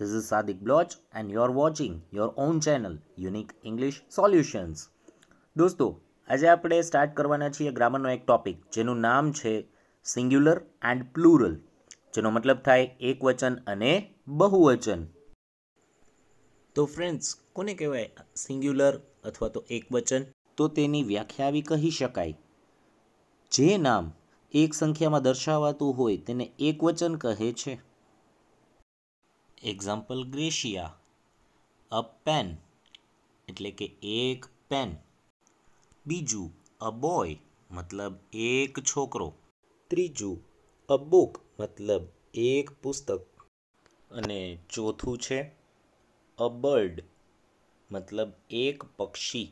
This is Sadik Bloch and you're watching your own channel Unique English Solutions. દોસ્તો આજે આપણે start કરવાના છીએ ગ્રામરનો એક ટોપિક જેનું નામ છે સિંગ્યુલર એન્ડ પ્લુરલ જેનો મતલબ થાય એક વચન અને બહુવચન તો ફ્રેન્ડ્સ કોને કહેવાય સિંગ્યુલર અથવા તો એક વચન તો તેની વ્યાખ્યા આવી કહી શકાય જે નામ એક સંખ્યામાં દર્શાવાતું હોય તેને એકવચન કહે છે એક્ઝામ્પલ ગ્રેશિયા અ પેન એટલે કે એક પેન બીજું અ બોય મતલબ એક છોકરો ત્રીજું અ બુક મતલબ એક પુસ્તક અને ચોથું છે અ બર્ડ મતલબ એક પક્ષી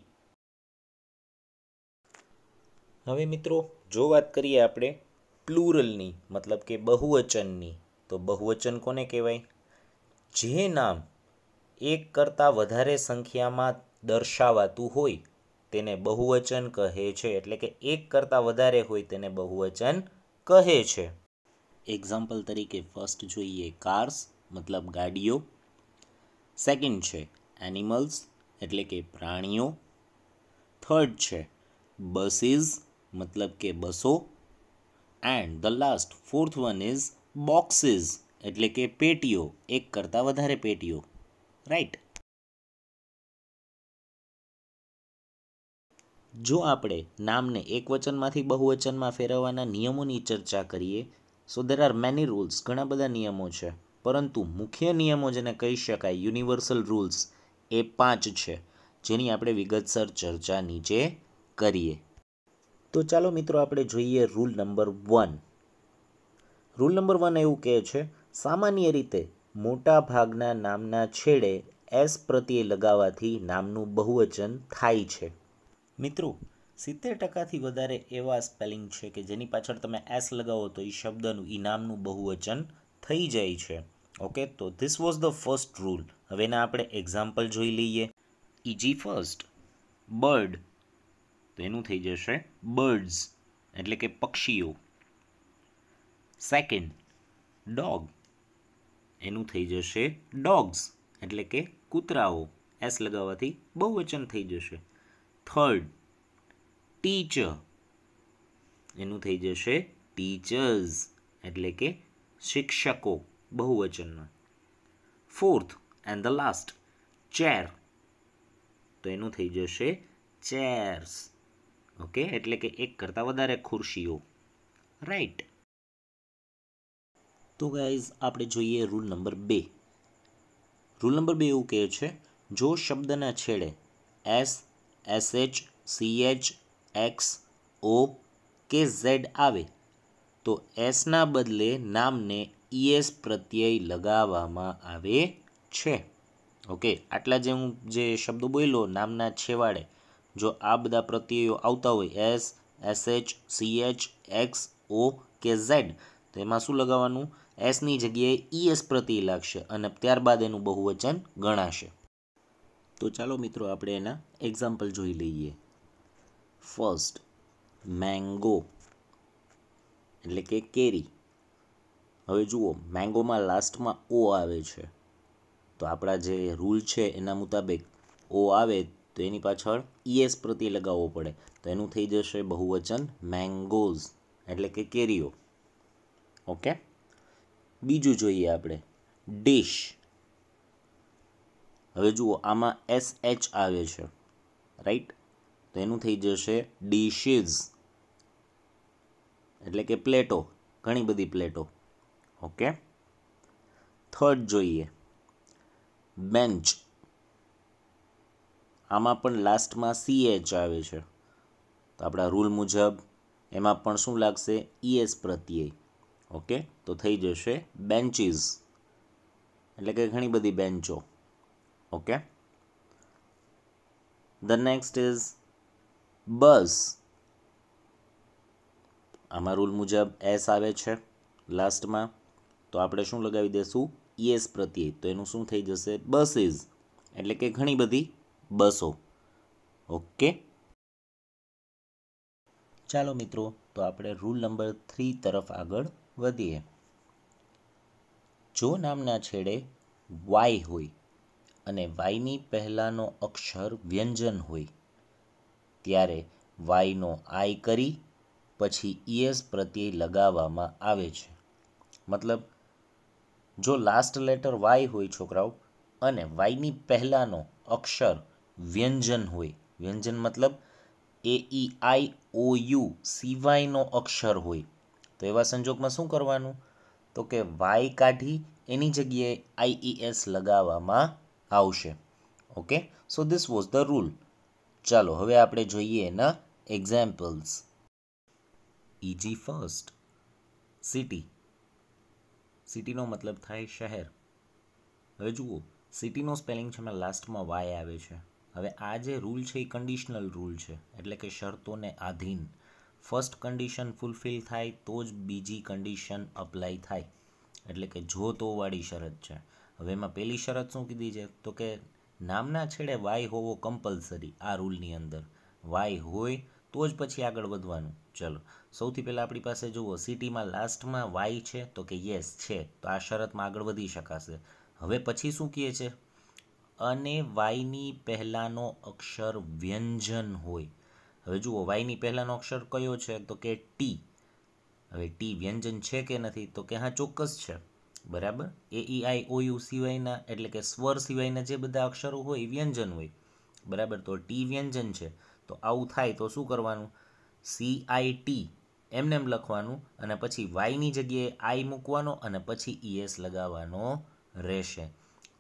હવે મિત્રો જો વાત કરીએ આપણે પ્લુરલની મતલબ કે બહુવચનની તો બહુવચન કોને કહેવાય જે નામ એક કરતાં વધારે સંખ્યામાં દર્શાવાતું હોય તેને બહુવચન કહે છે એટલે કે એક કરતાં વધારે હોય તેને બહુવચન કહે છે એક્ઝામ્પલ તરીકે ફર્સ્ટ જોઈએ કાર્સ મતલબ ગાડીઓ સેકન્ડ છે એનિમલ્સ એટલે કે પ્રાણીઓ થર્ડ છે બસીસ મતલબ કે બસો and the last fourth one is boxes એટલે કે પેટીઓ એક કરતાં વધારે પેટીઓ રાઈટ જો આપણે નામને એક વચનમાંથી બહુવચનમાં ફેરવવાના નિયમોની ચર્ચા કરીએ so there are many rules ઘણા બધા નિયમો છે પરંતુ મુખ્ય નિયમો જેને કહી શકાય યુનિવર્સલ રૂલ્સ એ પાંચ છે જેની આપણે વિગતસર ચર્ચા નીચે કરીએ તો ચાલો મિત્રો આપણે જોઈએ rule number one rule number one એવું કહે છે સામાન્ય રીતે મોટા ભાગના નામના છેડે એસ પ્રત્યે લગાવવાથી નામનું બહુવચન થાય છે મિત્રો સિત્તેર ટકાથી વધારે એવા સ્પેલિંગ છે કે જેની પાછળ તમે એસ લગાવો તો એ શબ્દનું એ નામનું બહુવચન થઈ જાય છે ઓકે તો this was the first rule હવે એના આપણે એક્ઝામ્પલ જોઈ લઈએ ઈજી ફર્સ્ટ બર્ડ તો એનું થઈ જશે બર્ડ્સ એટલે કે પક્ષીઓ સેકન્ડ ડોગ એનું થઈ જશે ડોગ્સ એટલે કે કૂતરાઓ એસ લગાવવાથી બહુવચન થઈ જશે થર્ડ ટીચર એનું થઈ જશે ટીચર્સ એટલે કે શિક્ષકો બહુવચનમાં fourth and the last chair તો એનું થઈ જશે ચેર્સ ઓકે એટલે કે એક કરતાં વધારે ખુરશીઓ રાઈટ તો ગાઈઝ આપણે જોઈએ રૂલ નંબર બે રૂલ નંબર બે એવું કહે છે જો શબ્દના છેડે S S S H C H X O કે ઝેડ આવે તો એસના બદલે નામને ઈએસ e પ્રત્યય લગાવવામાં આવે છે ઓકે આટલા જે હું જે શબ્દો બોલ્યો નામના છેવાડે જો આ બધા પ્રત્યયો આવતા હોય S S H C H X O કે ઝેડ તો એમાં શું લગાવવાનું એસની જગ્યાએ ઈએસ e પ્રતિ લાગશે અને ત્યારબાદ એનું બહુવચન ગણાશે તો ચાલો મિત્રો આપણે એના એક્ઝામ્પલ જોઈ લઈએ ફર્સ્ટ મેંગો એટલે કે કેરી હવે જુઓ મેંગોમાં લાસ્ટમાં ઓ આવે છે તો આપણા જે રૂલ છે એના મુતાબિક ઓ આવે તો એની પાછળ ઈએસ e પ્રતિ લગાવવો પડે તો એનું થઈ જશે બહુવચન મેંગોઝ એટલે કે કેરીઓ ઓકે બીજું જોઈએ આપણે ડિશ હવે જુઓ આમાં એસ એચ આવે છે રાઈટ તો એનું થઈ જશે ડીશીઝ એટલે કે પ્લેટો ઘણી બધી પ્લેટો ઓકે થર્ડ જોઈએ બેન્ચ આમાં પણ લાસ્ટમાં સી એચ આવે છે તો આપણા રૂલ મુજબ એમાં પણ શું લાગશે ઈએસ e પ્રત્યય ઓકે તો થઈ જશે બેન્ચીસ એટલે કે ઘણી બધી બેન્ચો okay the next is bus આમાં રૂલ મુજબ એસ આવે છે લાસ્ટમાં તો આપણે શું લગાવી દઈશું ઈએસ પ્રત્યે તો એનું શું થઈ જશે બસીસ એટલે કે ઘણી બધી બસો ઓકે ચાલો મિત્રો તો આપણે રૂલ નંબર થ્રી તરફ આગળ વધીએ જો નામના છેડે વાય હોય અને વાયની પહેલાંનો અક્ષર વ્યંજન હોય ત્યારે વાયનો આઈ કરી પછી ઈએસ પ્રત્યે લગાવવામાં આવે છે મતલબ જો લાસ્ટ લેટર વાય હોય છોકરાઓ અને વાયની પહેલાંનો અક્ષર વ્યંજન હોય વ્યંજન મતલબ એ ઈ આઈ ઓ યુ સિવાયનો અક્ષર હોય તો એવા સંજોગમાં શું કરવાનું તો કે વાય કાઢી એની જગ્યાએ આઈઈએસ લગાવવામાં આવશે okay so this was the rule ચાલો હવે આપણે જોઈએ એના એક્ઝામ્પલ્સ ઇજી ફર્સ્ટ સિટી સિટીનો મતલબ થાય શહેર હવે જુઓ સિટીનો સ્પેલિંગ છે મેં લાસ્ટમાં વાય આવે છે હવે આ જે રૂલ છે એ કન્ડિશનલ રૂલ છે એટલે કે શરતોને આધીન ફર્સ્ટ કન્ડિશન ફૂલફિલ થાય તો જ બીજી કન્ડિશન અપ્લાય થાય એટલે કે જો તોવાળી શરત છે હવે એમાં પહેલી શરત શું કીધી છે તો કે નામના છેડે વાય હોવો કમ્પલસરી આ રૂલની અંદર વાય હોય તો જ પછી આગળ વધવાનું ચલો સૌથી પહેલાં આપણી પાસે જુઓ સિટીમાં લાસ્ટમાં વાય છે તો કે યસ છે તો આ શરતમાં આગળ વધી શકાશે હવે પછી શું કહે છે અને વાયની પહેલાંનો અક્ષર વ્યંજન હોય હવે જુઓ વાયની પહેલાંનો અક્ષર કયો છે તો કે ટી હવે ટી વ્યંજન છે કે નથી તો કે હા ચોક્કસ છે બરાબર એ ઈ આઈ ઓ યુ સિવાયના એટલે કે સ્વર સિવાયના જે બધા અક્ષરો હોય એ વ્યંજન હોય બરાબર તો ટી વ્યંજન છે તો આવું થાય તો શું કરવાનું સી આઈ ટી એમનેમ લખવાનું અને પછી વાયની જગ્યાએ આઈ મૂકવાનો અને પછી ઈએસ e, લગાવવાનો રહેશે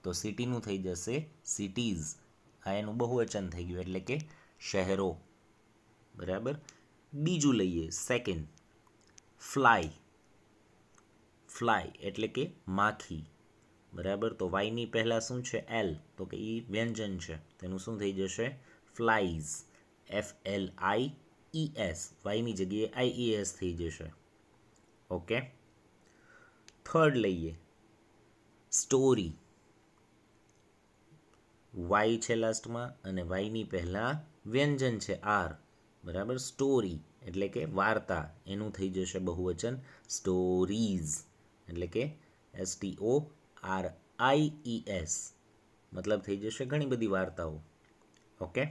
તો સિટીનું થઈ જશે સિટીઝ આ એનું બહુવચન થઈ ગયું એટલે કે શહેરો બરાબર બીજું લઈએ સેકન્ડ ફ્લાય ફ્લાય એટલે કે માખી બરાબર તો વાયની પહેલાં શું છે એલ તો કે એ વ્યંજન છે તેનું શું થઈ જશે flies F L I E S વાયની જગ્યાએ આઈ ઈ એસ થઈ જશે ઓકે થર્ડ લઈએ સ્ટોરી વાય છે લાસ્ટમાં અને વાયની પહેલાં વ્યંજન છે આર બરાબર સ્ટોરી એટલે કે વાર્તા એનું થઈ જશે બહુવચન સ્ટોરીઝ એટલે કે S T O R I E S મતલબ થઈ જશે ઘણી બધી વાર્તાઓ okay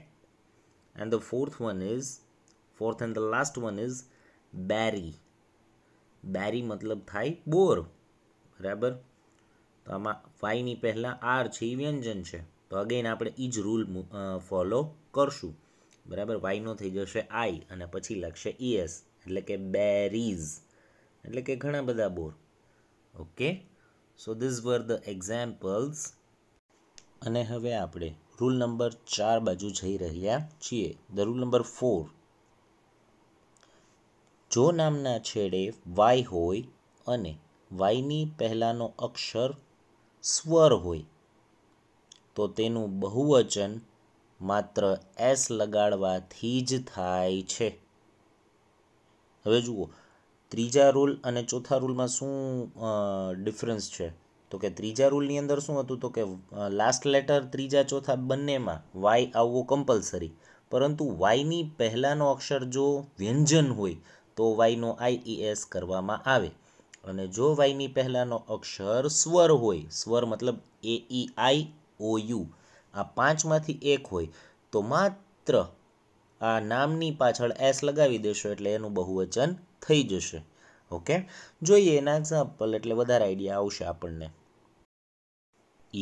and the fourth one is fourth and the last one is berry berry મતલબ થાય બોર બરાબર તો આમાં વાયની પહેલાં આર છે એ વ્યંજન છે તો અગેન આપણે એ જ રૂલ ફોલો કરશું બરાબર વાયનો થઈ જશે આઈ અને પછી લાગશે ઈએસ e એટલે કે બેરીઝ એટલે કે ઘણા બધા બોર okay so this were the examples અને હવે આપણે રૂલ નંબર ચાર બાજુ જઈ રહ્યા છીએ ધ રૂલ નંબર ફોર જો નામના છેડે વાય હોય અને વાયની પહેલાંનો અક્ષર સ્વર હોય તો તેનું બહુવચન માત્ર એસ લગાડવાથી જ થાય છે હવે જુઓ ત્રીજા રૂલ અને ચોથા રૂલમાં શું ડિફરન્સ છે તો કે ત્રીજા રૂલની અંદર શું હતું તો કે લાસ્ટ લેટર ત્રીજા ચોથા બંનેમાં વાય આવવો કમ્પલસરી પરંતુ વાયની પહેલાંનો અક્ષર જો વ્યંજન હોય તો વાયનો આઈઈએસ e કરવામાં આવે અને જો વાયની પહેલાંનો અક્ષર સ્વર હોય સ્વર મતલબ એ ઈ આઈ ઓ યુ આ પાંચમાંથી એક હોય તો માત્ર આ નામની પાછળ એસ લગાવી દેશો એટલે એનું બહુવચન થઈ જશે ઓકે જોઈએ એના એક્ઝામ્પલ એટલે વધારે આઈડિયા આવશે આપણને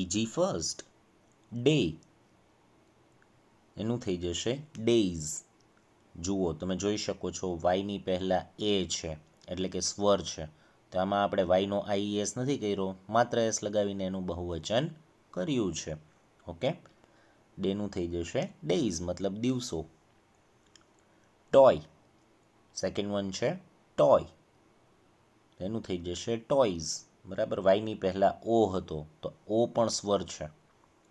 ઇજી ફર્સ્ટ ડે એનું થઈ જશે ડેઝ જુઓ તમે જોઈ શકો છો વાયની પહેલાં એ છે એટલે કે સ્વર છે તો આમાં આપણે વાયનો એસ e નથી કર્યો માત્ર એસ લગાવીને એનું બહુવચન કર્યું છે ઓકે ડેનું થઈ જશે ડેઇઝ મતલબ દિવસો ટોય સેકન્ડ વન છે ટોય એનું થઈ જશે ટોયઝ બરાબર વાયની પહેલાં ઓ હતો તો ઓ પણ સ્વર છે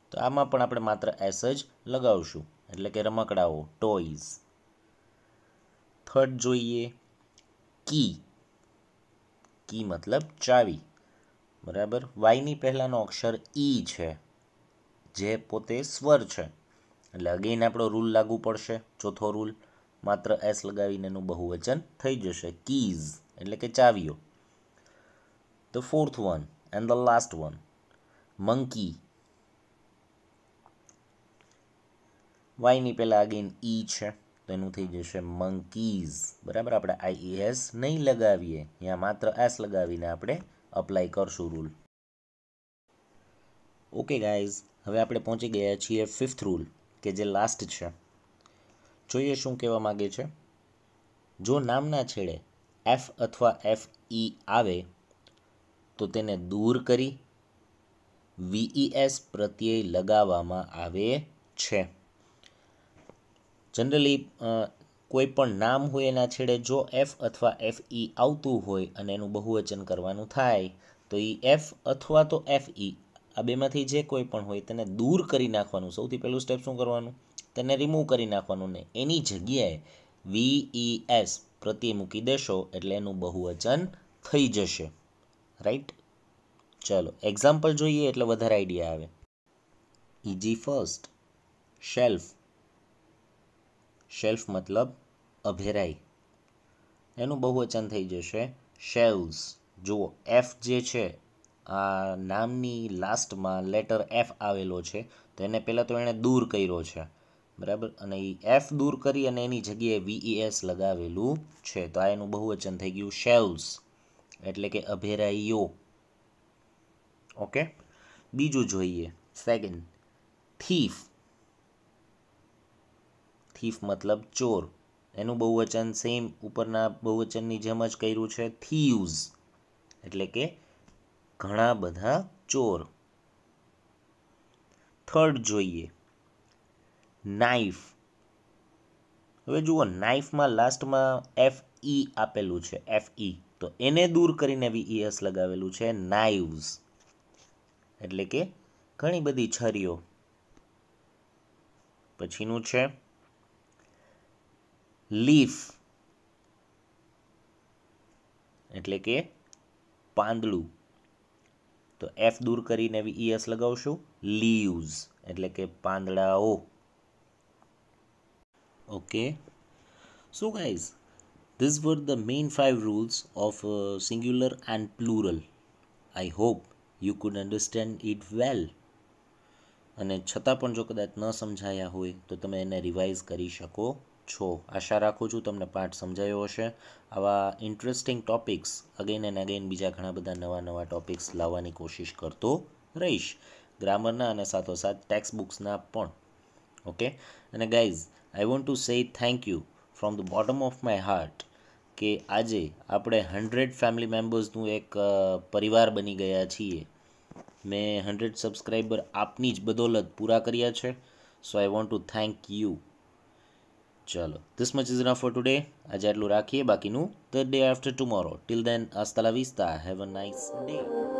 તો આમાં પણ આપણે માત્ર એસ જ લગાવશું એટલે કે રમકડાઓ ટોયઝ થર્ડ જોઈએ કી કી મતલબ ચાવી બરાબર વાયની પહેલાંનો અક્ષર ઈ છે જે પોતે સ્વર છે એટલે અગેન આપણો રૂલ લાગુ પડશે ચોથો રૂલ માત્ર એસ લગાવીને એનું બહુવચન થઈ જશે કીઝ એટલે કે ચાવીઓ the fourth one and the last one monkey વાયની પહેલાં અગેન ઈ છે તો એનું થઈ જશે મંકીઝ બરાબર આપણે આઈ એસ નહીં લગાવીએ ત્યાં માત્ર એસ લગાવીને આપણે અપ્લાય કરશું રૂલ ઓકે ગાઈઝ હવે આપણે પહોંચી ગયા છીએ ફિફ્થ રૂલ કે જે લાસ્ટ છે જોઈએ શું કહેવા માગે છે જો નામના છેડે એફ અથવા એફ ઈ e આવે તો તેને દૂર કરી વીઈએસ e પ્રત્યય લગાવવામાં આવે છે જનરલી કોઈ પણ નામ હોય એના છેડે જો એફ અથવા એફ ઈ e આવતું હોય અને એનું બહુવચન કરવાનું થાય તો એ એફ અથવા તો એફ ઈ આ બેમાંથી જે કોઈ પણ હોય તેને દૂર કરી નાખવાનું સૌથી પહેલું સ્ટેપ શું કરવાનું તેને રિમૂવ કરી નાખવાનું ને એની જગ્યાએ વી એસ e પ્રત્યે મૂકી દેશો એટલે એનું બહુવચન થઈ જશે રાઈટ ચલો એક્ઝામ્પલ જોઈએ એટલે વધારે આઈડિયા આવે ઇજી ફર્સ્ટ શેલ્ફ શેલ્ફ મતલબ અભેરાઈ એનું બહુવચન થઈ જશે શેલ્સ જુઓ એફ જે છે આ નામની લાસ્ટમાં લેટર એફ આવેલો છે તો એને પહેલાં તો એણે દૂર કર્યો છે બરાબર અને એ એફ દૂર કરી અને એની જગ્યાએ એસ e લગાવેલું છે તો આ એનું બહુવચન થઈ ગયું શેલ્સ એટલે કે અભેરાઈઓ ઓકે બીજું જોઈએ સેકન્ડ થીફ થીફ મતલબ ચોર એનું બહુવચન સેમ ઉપરના બહુવચનની જેમ જ કર્યું છે થીવ્સ એટલે કે ઘણા બધા ચોર થર્ડ જોઈએ નાઈફ હવે જુઓ નાઈફમાં લાસ્ટમાં એફ ઈ e આપેલું છે એફ ઈ e. તો એને દૂર કરીને બી એસ e લગાવેલું છે નાઇવ્સ એટલે કે ઘણી બધી છરીઓ પછીનું છે લીફ એટલે કે પાંદડું તો એફ દૂર કરીને એવી ઈએસ e લગાવશું લીવ્સ એટલે કે પાંદડાઓ okay so guys this were the main five rules of singular and plural I hope you could understand it well અને છતાં પણ જો કદાચ ન સમજાયા હોય તો તમે એને રિવાઇઝ કરી શકો છો આશા રાખું છું તમને પાઠ સમજાયો હશે આવા interesting topics again and again બીજા ઘણા બધા નવા નવા ટોપિક્સ લાવવાની કોશિશ કરતો રહીશ ગ્રામરના અને સાથોસાથ ટેક્સ્ટ બુક્સના પણ ઓકે અને guys I want to say thank you from the bottom of my heart કે આજે આપણે હંડ્રેડ ફેમિલી મેમ્બર્સનું એક પરિવાર બની ગયા છીએ મેં હંડ્રેડ સબસ્ક્રાઈબર આપની જ બદોલત પૂરા કર્યા છે so I want to thank you This much is enough for today. Ajat Lurakhi Bakinu. Third day after tomorrow. Till then, hasta la vista. Have a nice day.